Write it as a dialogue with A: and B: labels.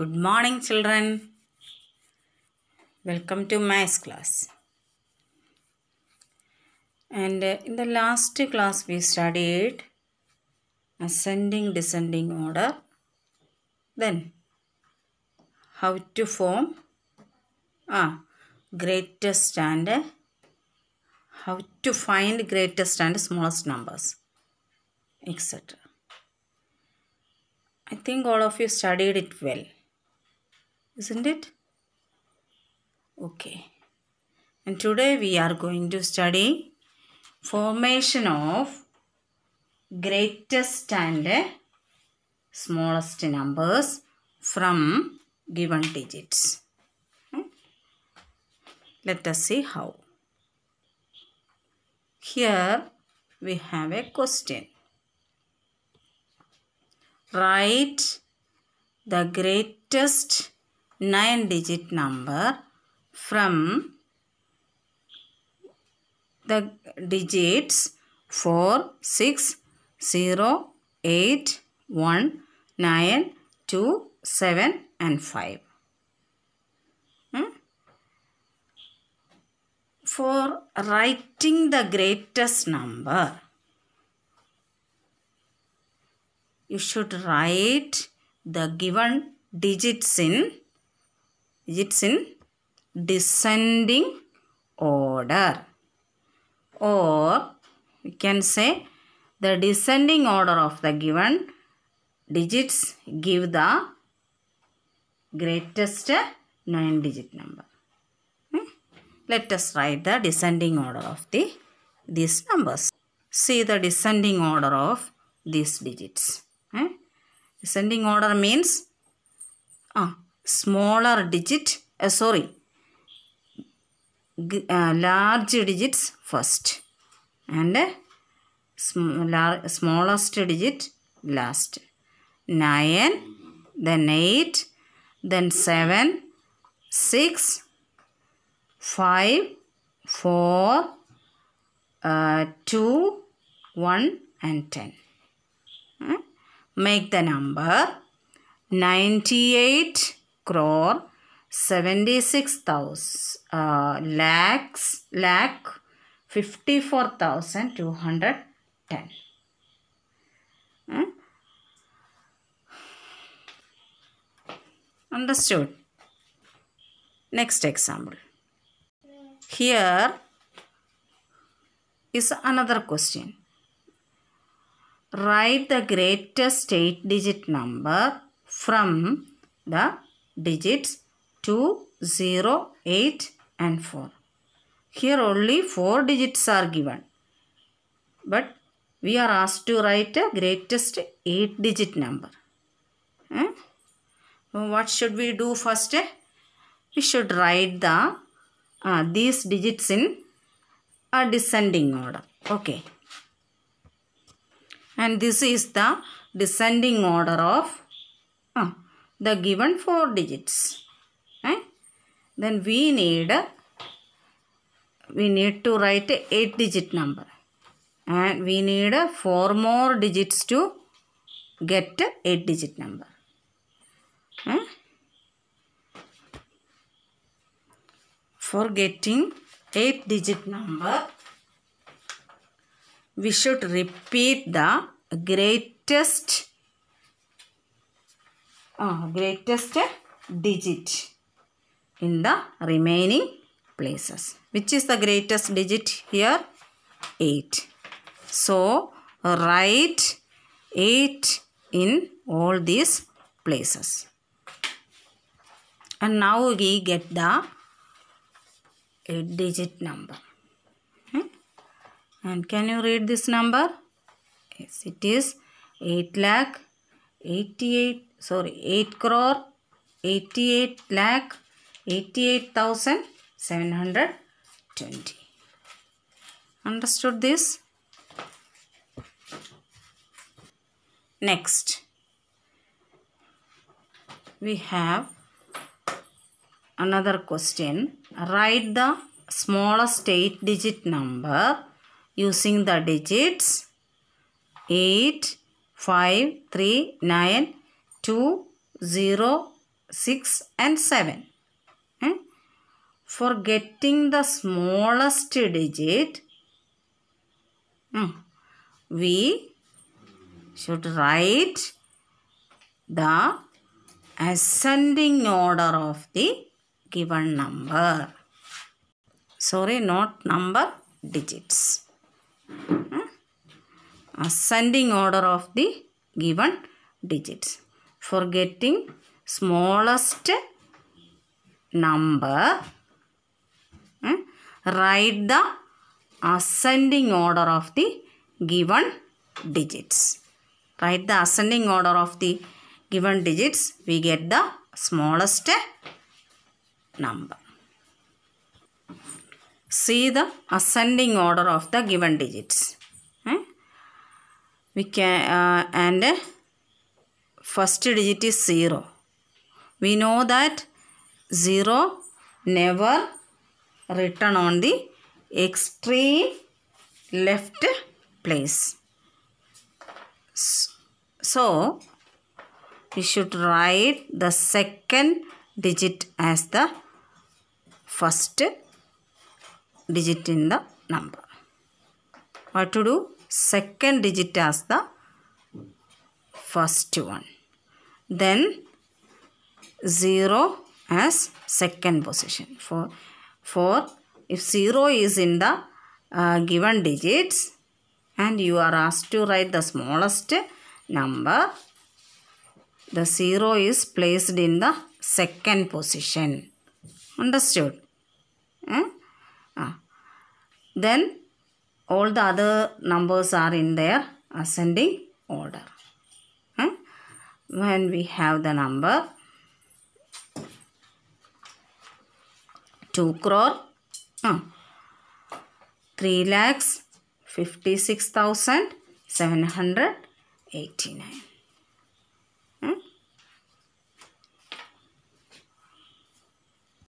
A: Good morning children. Welcome to math class. And uh, in the last class we studied ascending descending order. Then how to form a ah, greatest and uh, how to find greatest and smallest numbers etc. I think all of you studied it well isn't it? Okay. And today we are going to study formation of greatest and smallest numbers from given digits. Hmm? Let us see how. Here we have a question. Write the greatest 9 digit number from the digits 4, 6, 0, 8, 1, 9, 2, 7 and 5. Hmm? For writing the greatest number, you should write the given digits in it's in descending order or we can say the descending order of the given digits give the greatest 9 digit number. Hmm? Let us write the descending order of the these numbers. See the descending order of these digits. Hmm? Descending order means ah smaller digit, uh, sorry, uh, large digits first and uh, smaller, smallest digit last. 9, then 8, then 7, 6, 5, 4, uh, 2, 1 and 10. Uh, make the number 98 crore, 76,000, uh, lakhs, lakh, 54,210. Hmm? Understood? Next example. Here is another question. Write the greatest 8 digit number from the digits 2, 0, 8 and 4. Here only 4 digits are given. But we are asked to write a greatest 8 digit number. Hmm? What should we do first? We should write the uh, these digits in a descending order. Okay. And this is the descending order of... Uh, the given four digits. Eh? Then we need we need to write a eight digit number and we need four more digits to get eight digit number. Eh? For getting eight digit number, we should repeat the greatest greatest digit in the remaining places. Which is the greatest digit here? 8. So, write 8 in all these places. And now we get the 8 digit number. Hmm? And can you read this number? Yes, it is 8 lakh 88 sorry 8 crore 88 lakh 88,720 understood this next we have another question write the smallest 8 digit number using the digits 8 5, 3, 9, 2, 0, 6 and 7. Hmm? For getting the smallest digit, hmm, we should write the ascending order of the given number. Sorry, not number, digits ascending order of the given digits for getting smallest number eh, write the ascending order of the given digits write the ascending order of the given digits we get the smallest number see the ascending order of the given digits eh? we can uh, and first digit is 0 we know that 0 never written on the extreme left place so we should write the second digit as the first digit in the number what to do second digit as the first one. Then 0 as second position. For, for if 0 is in the uh, given digits and you are asked to write the smallest number, the 0 is placed in the second position. Understood? Eh? Ah. Then all the other numbers are in their ascending order. Hmm? When we have the number 2 crore, hmm, 3 lakhs, 56,789.